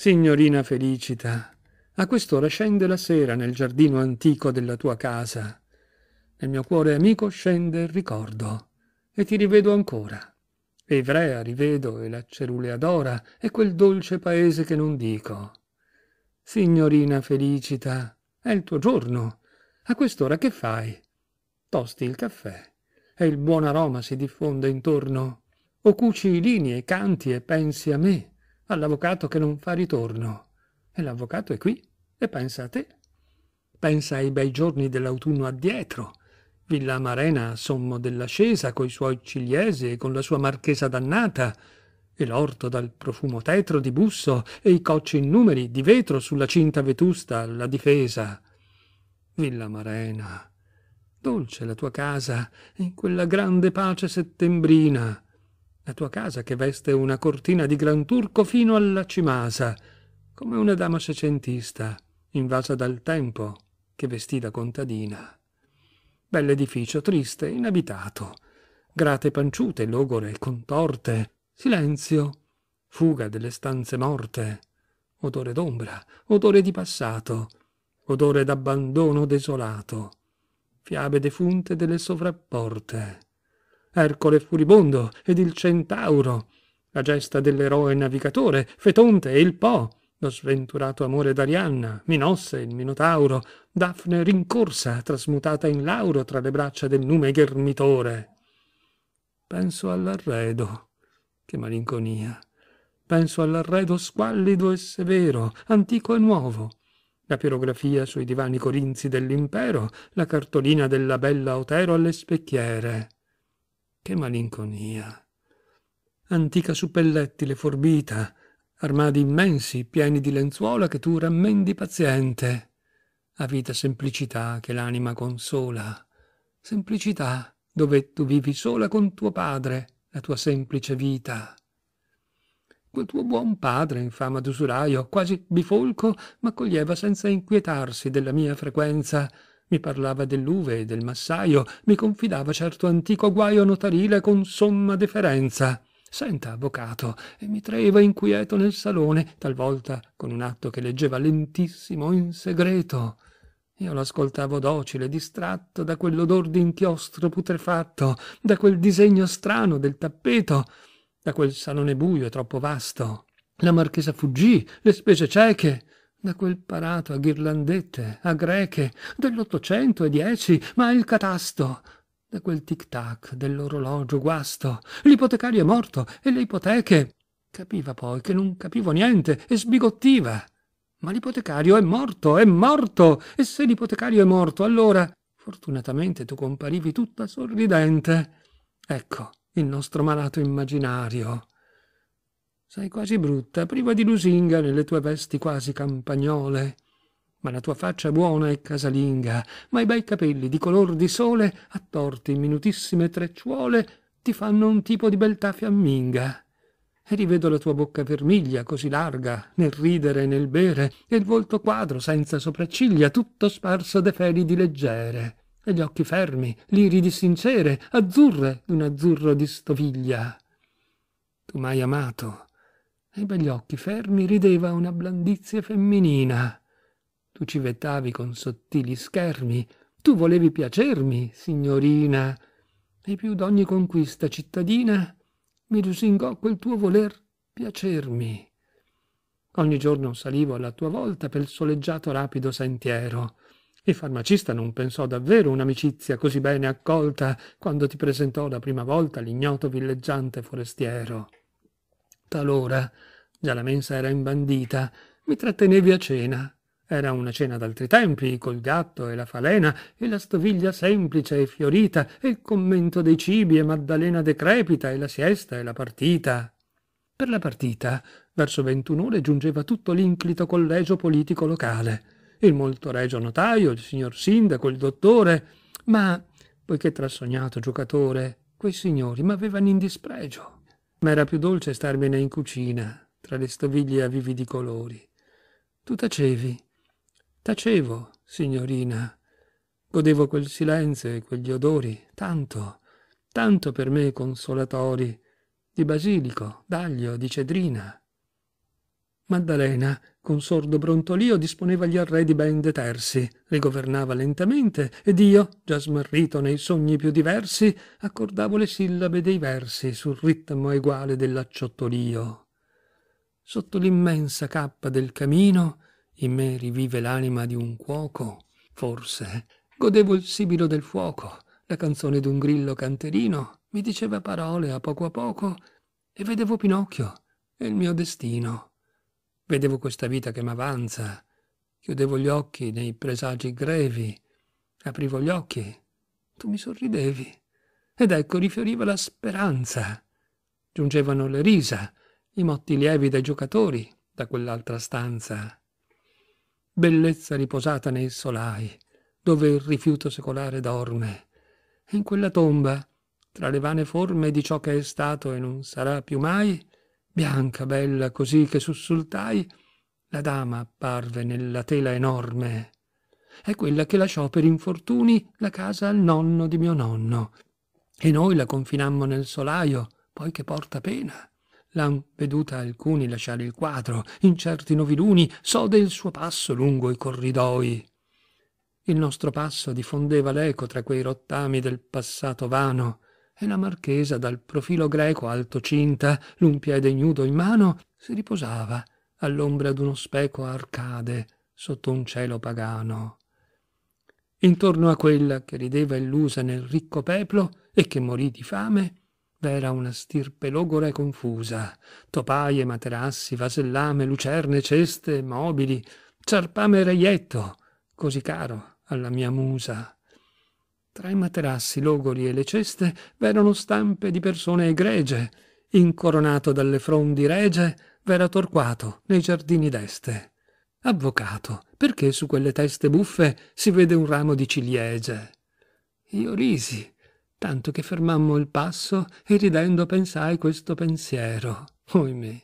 Signorina felicita, a quest'ora scende la sera nel giardino antico della tua casa. Nel mio cuore amico scende il ricordo, e ti rivedo ancora. Evrea rivedo, e la cerulea d'ora, e quel dolce paese che non dico. Signorina felicita, è il tuo giorno. A quest'ora che fai? Tosti il caffè, e il buon aroma si diffonde intorno. O cuci linee, canti e pensi a me all'avvocato che non fa ritorno. E l'avvocato è qui e pensa a te. Pensa ai bei giorni dell'autunno addietro, Villa Marena a sommo dell'ascesa, coi suoi ciliesi e con la sua marchesa dannata, e l'orto dal profumo tetro di busso e i cocci in numeri di vetro sulla cinta vetusta alla difesa. Villa Marena, dolce la tua casa in quella grande pace settembrina la tua casa che veste una cortina di gran turco fino alla cimasa, come una dama secentista, invasa dal tempo, che vestì da contadina. Bell'edificio triste, inabitato, grate panciute, logore, contorte, silenzio, fuga delle stanze morte, odore d'ombra, odore di passato, odore d'abbandono desolato, fiabe defunte delle sovrapporte, Ercole furibondo ed il centauro, la gesta dell'eroe navigatore, Fetonte e il Po, lo sventurato amore d'Arianna, Minosse e il Minotauro, Dafne rincorsa, trasmutata in lauro tra le braccia del nume ghermitore. Penso all'arredo. Che malinconia. Penso all'arredo squallido e severo, antico e nuovo. La pirografia sui divani corinzi dell'impero, la cartolina della bella Otero alle specchiere. Che malinconia! Antica suppellettile forbita, armadi immensi, pieni di lenzuola che tu rammendi paziente. Avita semplicità che l'anima consola. Semplicità dove tu vivi sola con tuo padre, la tua semplice vita. Quel tuo buon padre, in fama d'usuraio, quasi bifolco, m'accoglieva senza inquietarsi della mia frequenza, mi parlava dell'uve e del massaio, mi confidava certo antico guaio notarile con somma deferenza. Senta, avvocato, e mi traeva inquieto nel salone, talvolta con un atto che leggeva lentissimo in segreto. Io l'ascoltavo docile, distratto da quell'odor d'inchiostro putrefatto, da quel disegno strano del tappeto, da quel salone buio e troppo vasto. La marchesa fuggì, le spese cieche, da quel parato a ghirlandette, a greche, dell'Ottocento e dieci, ma il catasto, da quel tic-tac dell'orologio guasto, l'ipotecario è morto e le ipoteche. Capiva poi che non capivo niente e sbigottiva. Ma l'ipotecario è morto, è morto! E se l'ipotecario è morto, allora fortunatamente tu comparivi tutta sorridente. Ecco il nostro malato immaginario sei quasi brutta, priva di lusinga nelle tue vesti quasi campagnole. Ma la tua faccia buona e casalinga, ma i bei capelli di color di sole, attorti in minutissime trecciuole, ti fanno un tipo di beltà fiamminga. E rivedo la tua bocca vermiglia, così larga, nel ridere e nel bere, e il volto quadro, senza sopracciglia, tutto sparso de di leggere, e gli occhi fermi, liridi sincere, azzurre d'un azzurro di stoviglia. Tu m'hai amato, i begli occhi fermi rideva una blandizia femminina. Tu civettavi con sottili schermi, tu volevi piacermi, signorina, e più d'ogni conquista cittadina mi lusingò quel tuo voler piacermi. Ogni giorno salivo alla tua volta pel soleggiato rapido sentiero. Il farmacista non pensò davvero un'amicizia così bene accolta quando ti presentò la prima volta l'ignoto villeggiante forestiero. Talora già la mensa era imbandita, mi trattenevi a cena. Era una cena d'altri tempi, col gatto e la falena, e la stoviglia semplice e fiorita, e il commento dei cibi, e Maddalena decrepita, e la siesta, e la partita. Per la partita, verso ventun'ore, giungeva tutto l'inclito collegio politico locale. Il molto regio notaio, il signor sindaco, il dottore, ma, poiché trassognato giocatore, quei signori m'avevano in dispregio. Ma era più dolce starmene in cucina, tra le stoviglie a vividi colori. Tu tacevi. Tacevo, signorina. Godevo quel silenzio e quegli odori, tanto, tanto per me consolatori, di basilico, d'aglio, di cedrina. Maddalena, con sordo brontolio, disponeva gli arredi ben detersi, li governava lentamente, ed io, già smarrito nei sogni più diversi, accordavo le sillabe dei versi sul ritmo eguale dell'acciottolio sotto l'immensa cappa del camino in me rivive l'anima di un cuoco forse godevo il sibilo del fuoco la canzone d'un grillo canterino mi diceva parole a poco a poco e vedevo Pinocchio e il mio destino vedevo questa vita che m'avanza chiudevo gli occhi nei presagi grevi aprivo gli occhi tu mi sorridevi ed ecco rifioriva la speranza giungevano le risa i motti lievi dai giocatori da quell'altra stanza. Bellezza riposata nei solai, dove il rifiuto secolare dorme, e in quella tomba, tra le vane forme di ciò che è stato e non sarà più mai, bianca, bella, così che sussultai, la dama apparve nella tela enorme. È quella che lasciò per infortuni la casa al nonno di mio nonno, e noi la confinammo nel solaio, poiché porta pena l'han veduta alcuni lasciare il quadro in certi noviluni sode il suo passo lungo i corridoi il nostro passo diffondeva l'eco tra quei rottami del passato vano e la marchesa dal profilo greco alto cinta l'un piede ignudo in mano si riposava all'ombra d'uno speco arcade sotto un cielo pagano intorno a quella che rideva illusa nel ricco peplo e che morì di fame V'era una stirpe logora e confusa, topaie, materassi, vasellame, lucerne, ceste, mobili, ciarpame e reietto, così caro alla mia musa. Tra i materassi, logori e le ceste v'erano stampe di persone egregie, incoronato dalle frondi regie, v'era Torquato nei giardini d'este. Avvocato, perché su quelle teste buffe si vede un ramo di ciliegie? Io risi, tanto che fermammo il passo e ridendo pensai questo pensiero. Oimè,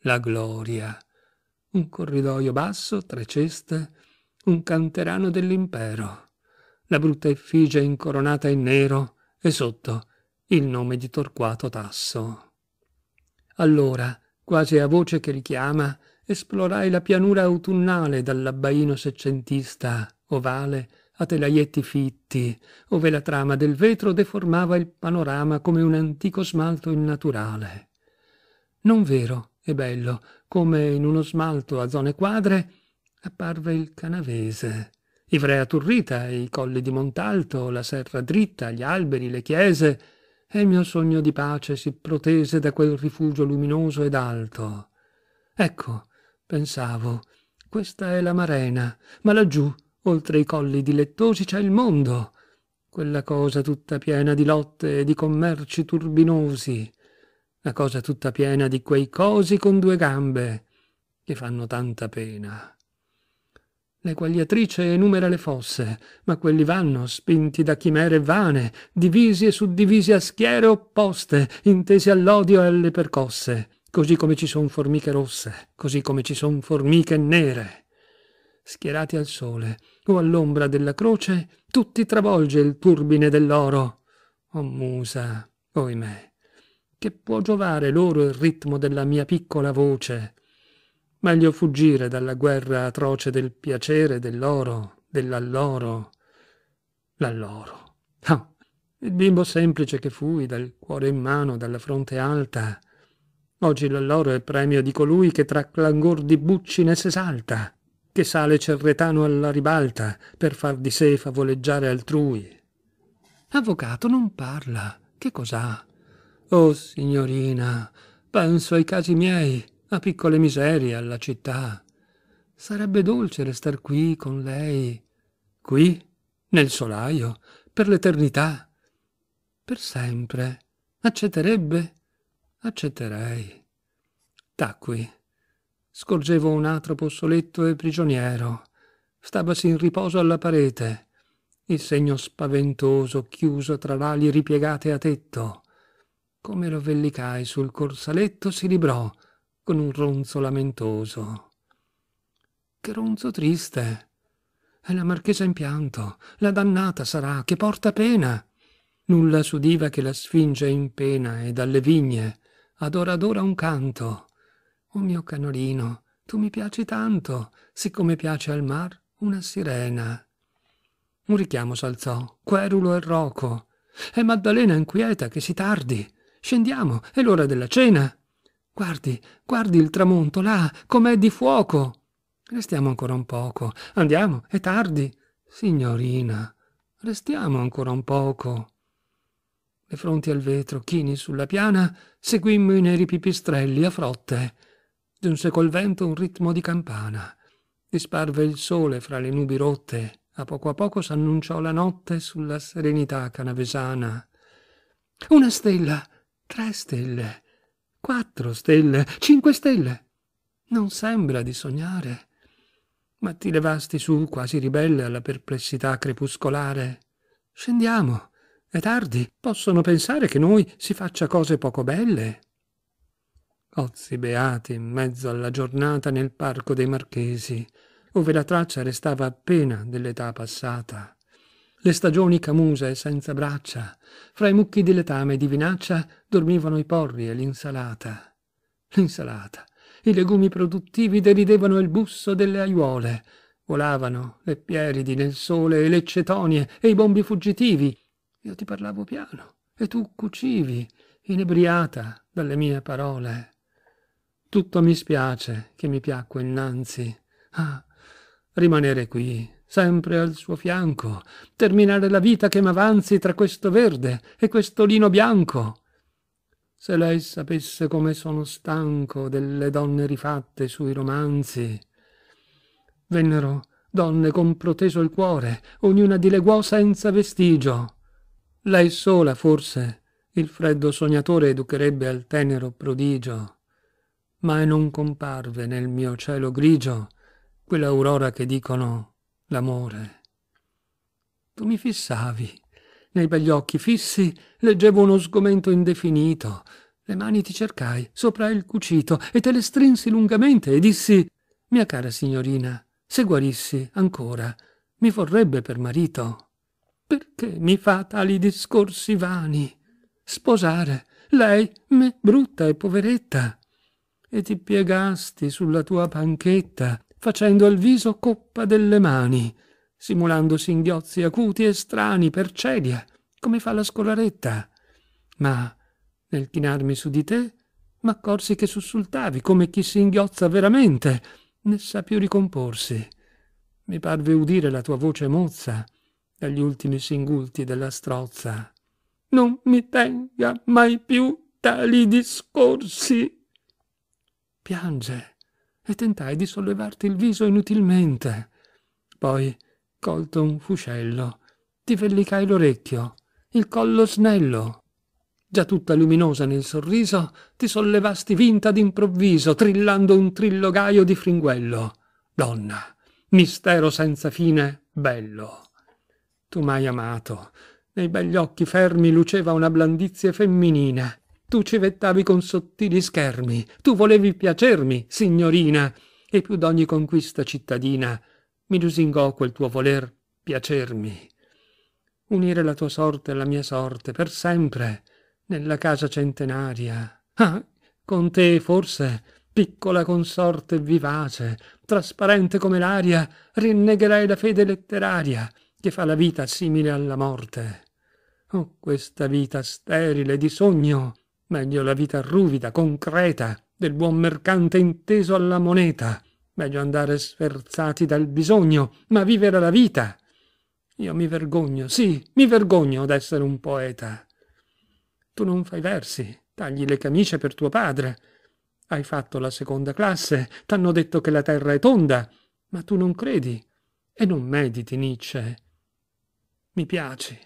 la gloria. Un corridoio basso, tre ceste, un canterano dell'impero. La brutta effigie incoronata in nero e sotto il nome di Torquato Tasso. Allora, quasi a voce che richiama, esplorai la pianura autunnale dall'abbaino seccentista, ovale, a telaietti fitti, ove la trama del vetro deformava il panorama come un antico smalto innaturale. Non vero e bello, come in uno smalto a zone quadre, apparve il canavese, Ivrea Turrita, i colli di Montalto, la serra dritta, gli alberi, le chiese, e il mio sogno di pace si protese da quel rifugio luminoso ed alto. Ecco, pensavo, questa è la marena, ma laggiù oltre i colli dilettosi c'è il mondo quella cosa tutta piena di lotte e di commerci turbinosi la cosa tutta piena di quei cosi con due gambe che fanno tanta pena l'eguagliatrice enumera le fosse ma quelli vanno spinti da chimere vane divisi e suddivisi a schiere opposte intesi all'odio e alle percosse così come ci son formiche rosse così come ci son formiche nere schierati al sole o all'ombra della croce, tutti travolge il turbine dell'oro. O oh musa, oimè, che può giovare loro il ritmo della mia piccola voce? Meglio fuggire dalla guerra atroce del piacere, dell'oro, dell'alloro. L'alloro. No, ah, il bimbo semplice che fui, dal cuore in mano, dalla fronte alta. Oggi l'alloro è premio di colui che tra clangor di buccine s'esalta che sale cerretano alla ribalta per far di sé favoleggiare altrui. Avvocato non parla. Che cos'ha? Oh, signorina, penso ai casi miei, a piccole miserie, alla città. Sarebbe dolce restar qui con lei. Qui? Nel solaio? Per l'eternità? Per sempre? Accetterebbe? Accetterei. Tacqui scorgevo un atropo soletto e prigioniero. Stavasi in riposo alla parete, il segno spaventoso chiuso tra l'ali ripiegate a tetto. Come lo vellicai sul corsaletto si librò con un ronzo lamentoso. Che ronzo triste! È la marchesa in pianto, la dannata sarà, che porta pena! Nulla s'udiva che la sfinge in pena e dalle vigne, ad ora ad ora un canto oh mio canorino, tu mi piaci tanto, siccome piace al mar una sirena. Un richiamo s'alzò, querulo e roco. È Maddalena inquieta che si tardi. Scendiamo, è l'ora della cena. Guardi, guardi il tramonto là, com'è di fuoco. Restiamo ancora un poco. Andiamo, è tardi. Signorina, restiamo ancora un poco. Le fronti al vetro, chini sulla piana, seguimmo i neri pipistrelli a frotte giunse col vento un ritmo di campana disparve il sole fra le nubi rotte a poco a poco s'annunciò la notte sulla serenità canavesana una stella tre stelle quattro stelle cinque stelle non sembra di sognare ma ti levasti su quasi ribelle alla perplessità crepuscolare scendiamo è tardi possono pensare che noi si faccia cose poco belle ozi beati in mezzo alla giornata nel parco dei marchesi, ove la traccia restava appena dell'età passata. Le stagioni camuse senza braccia, fra i mucchi di letame e di vinaccia dormivano i porri e l'insalata. L'insalata. I legumi produttivi deridevano il busso delle aiuole. Volavano le pieridi nel sole e le cetonie e i bombi fuggitivi. Io ti parlavo piano e tu cucivi, inebriata dalle mie parole tutto mi spiace che mi piacque innanzi. Ah, rimanere qui, sempre al suo fianco, terminare la vita che m'avanzi tra questo verde e questo lino bianco. Se lei sapesse come sono stanco delle donne rifatte sui romanzi. Vennero donne con proteso il cuore, ognuna dileguò senza vestigio. Lei sola, forse, il freddo sognatore educherebbe al tenero prodigio ma non comparve nel mio cielo grigio quell'aurora che dicono l'amore. Tu mi fissavi, nei begli occhi fissi leggevo uno sgomento indefinito, le mani ti cercai sopra il cucito e te le strinsi lungamente e dissi «Mia cara signorina, se guarissi ancora, mi vorrebbe per marito. Perché mi fa tali discorsi vani? Sposare lei me brutta e poveretta e ti piegasti sulla tua panchetta, facendo al viso coppa delle mani, simulando singhiozzi acuti e strani per cedia, come fa la scolaretta. Ma nel chinarmi su di te, m'accorsi che sussultavi come chi singhiozza veramente, né sa più ricomporsi. Mi parve udire la tua voce mozza dagli ultimi singulti della strozza. Non mi tenga mai più tali discorsi piange e tentai di sollevarti il viso inutilmente poi colto un fuscello ti vellicai l'orecchio il collo snello già tutta luminosa nel sorriso ti sollevasti vinta d'improvviso trillando un trillo gaio di fringuello donna mistero senza fine bello tu m'hai amato nei begli occhi fermi luceva una blandizia femminina tu civettavi con sottili schermi, tu volevi piacermi, signorina, e più d'ogni conquista cittadina mi lusingò quel tuo voler piacermi. Unire la tua sorte alla mia sorte per sempre nella casa centenaria. Ah, con te forse, piccola consorte vivace, trasparente come l'aria, rinnegherai la fede letteraria che fa la vita simile alla morte. Oh, questa vita sterile di sogno meglio la vita ruvida, concreta, del buon mercante inteso alla moneta, meglio andare sferzati dal bisogno, ma vivere la vita. Io mi vergogno, sì, mi vergogno d'essere un poeta. Tu non fai versi, tagli le camicie per tuo padre. Hai fatto la seconda classe, t'hanno detto che la terra è tonda, ma tu non credi e non mediti Nietzsche. Mi piaci,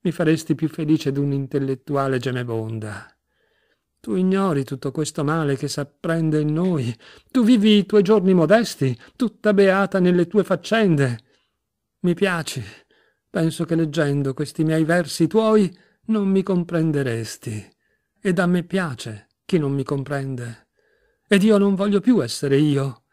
mi faresti più felice d'un intellettuale gemebonda. Tu ignori tutto questo male che s'apprende in noi. Tu vivi i tuoi giorni modesti, tutta beata nelle tue faccende. Mi piaci. Penso che leggendo questi miei versi tuoi non mi comprenderesti. Ed a me piace chi non mi comprende. Ed io non voglio più essere io.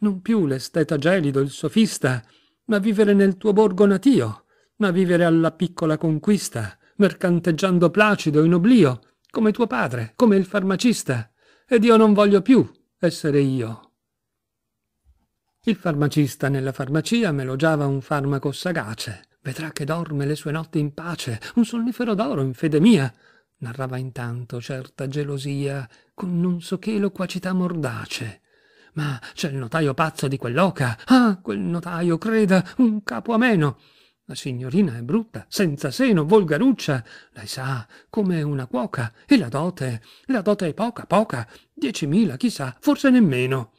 Non più l'esteta gelido, il sofista, ma vivere nel tuo borgo natio, ma vivere alla piccola conquista, mercanteggiando placido in oblio, come tuo padre, come il farmacista, ed io non voglio più essere io. Il farmacista nella farmacia melogiava un farmaco sagace. Vedrà che dorme le sue notti in pace, un sonnifero d'oro in fede mia, narrava intanto certa gelosia con non so che loquacità mordace. Ma c'è il notaio pazzo di quell'oca, ah, quel notaio, creda, un capo ameno. La signorina è brutta, senza seno, volgaruccia, lei sa, come una cuoca, e la dote, la dote è poca, poca, diecimila, chissà, forse nemmeno.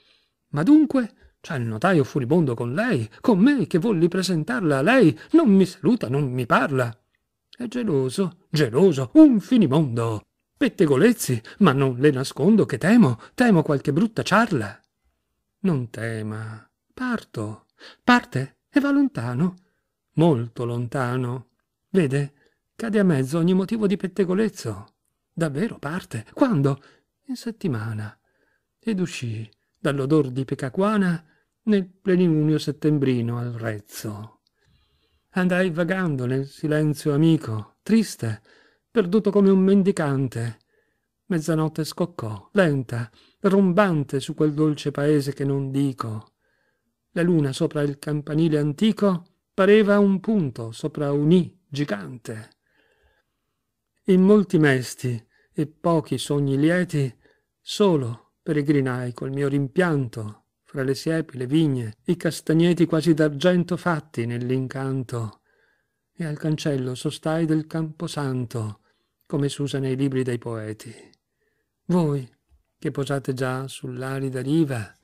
Ma dunque, c'è il notaio furibondo con lei, con me che volli presentarla a lei, non mi saluta, non mi parla. È geloso, geloso, un finimondo. Pettegolezzi, ma non le nascondo che temo, temo qualche brutta ciarla. Non tema, parto, parte e va lontano molto lontano. Vede, cade a mezzo ogni motivo di pettegolezzo. Davvero parte. Quando? In settimana. Ed uscì dall'odor di pecacuana nel plenilunio settembrino al Rezzo. Andai vagando nel silenzio amico, triste, perduto come un mendicante. Mezzanotte scoccò, lenta, rombante su quel dolce paese che non dico. La luna sopra il campanile antico pareva un punto sopra un i gigante. In molti mesti e pochi sogni lieti, solo peregrinai col mio rimpianto fra le siepi, le vigne, i castagneti quasi d'argento fatti nell'incanto, e al cancello sostai del camposanto, come s'usa nei libri dei poeti. Voi, che posate già sull'arida riva,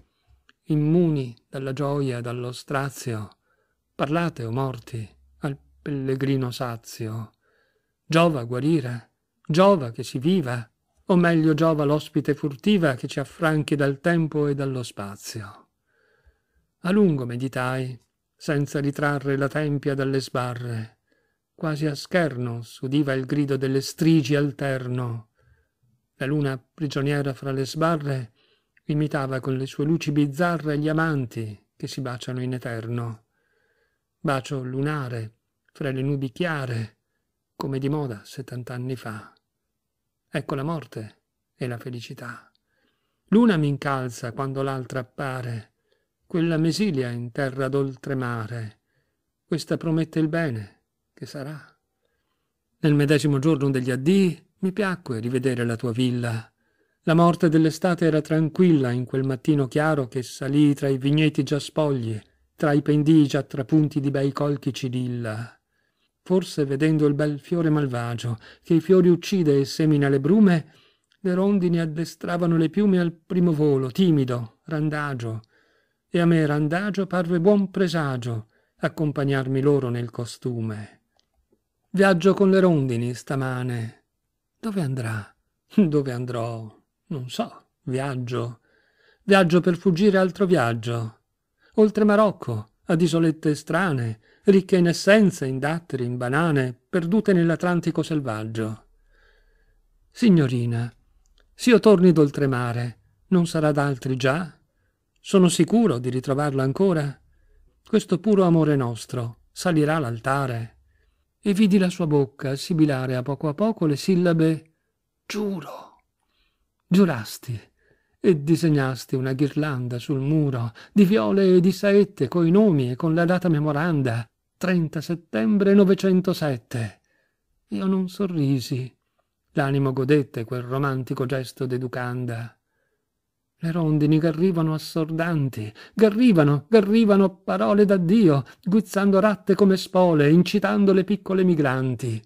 immuni dalla gioia, e dallo strazio, parlate, o morti, al pellegrino sazio. Giova guarire, giova che si viva, o meglio giova l'ospite furtiva che ci affranchi dal tempo e dallo spazio. A lungo meditai, senza ritrarre la tempia dalle sbarre, quasi a scherno s'udiva il grido delle strigi alterno. La luna prigioniera fra le sbarre imitava con le sue luci bizzarre gli amanti che si baciano in eterno bacio lunare fra le nubi chiare, come di moda settant'anni fa. Ecco la morte e la felicità. L'una mi incalza quando l'altra appare, quella mesilia in terra d'oltremare. Questa promette il bene che sarà. Nel medesimo giorno degli addii mi piacque rivedere la tua villa. La morte dell'estate era tranquilla in quel mattino chiaro che salì tra i vigneti già spogli tra i pendigi a trapunti di bei colchi cidilla forse vedendo il bel fiore malvagio che i fiori uccide e semina le brume le rondini addestravano le piume al primo volo timido randagio e a me randagio parve buon presagio accompagnarmi loro nel costume viaggio con le rondini stamane dove andrà dove andrò non so viaggio viaggio per fuggire altro viaggio oltre Marocco, ad isolette strane, ricche in essenze, in datteri, in banane, perdute nell'Atlantico selvaggio. Signorina, se io torni d'oltremare, non sarà d'altri già? Sono sicuro di ritrovarlo ancora? Questo puro amore nostro salirà l'altare. E vidi la sua bocca sibilare a poco a poco le sillabe Giuro. Giurasti e disegnasti una ghirlanda sul muro di viole e di saette coi nomi e con la data memoranda 30 settembre 907. Io non sorrisi. L'animo godette quel romantico gesto d'educanda. Le rondini garrivano assordanti, garrivano, garrivano parole d'addio, guizzando ratte come spole, incitando le piccole migranti.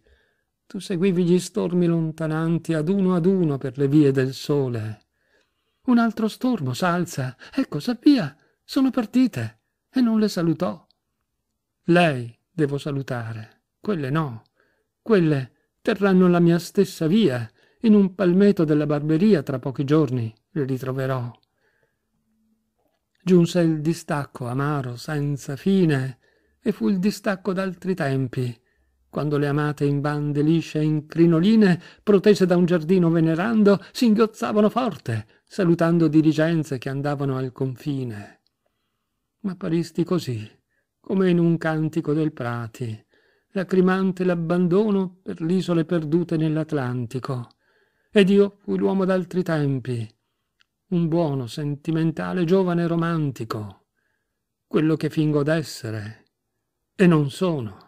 Tu seguivi gli stormi lontananti ad uno ad uno per le vie del sole. Un altro stormo s'alza. Ecco, sappia, Sono partite. E non le salutò. Lei devo salutare. Quelle no. Quelle terranno la mia stessa via. In un palmeto della barberia tra pochi giorni le ritroverò. Giunse il distacco amaro senza fine e fu il distacco d'altri tempi quando le amate in bande lisce e in crinoline, protese da un giardino venerando, singhiozzavano forte, salutando diligenze che andavano al confine. Ma paristi così, come in un cantico del Prati, lacrimante l'abbandono per l'isole perdute nell'Atlantico. Ed io fui l'uomo d'altri tempi, un buono, sentimentale, giovane romantico, quello che fingo d'essere e non sono.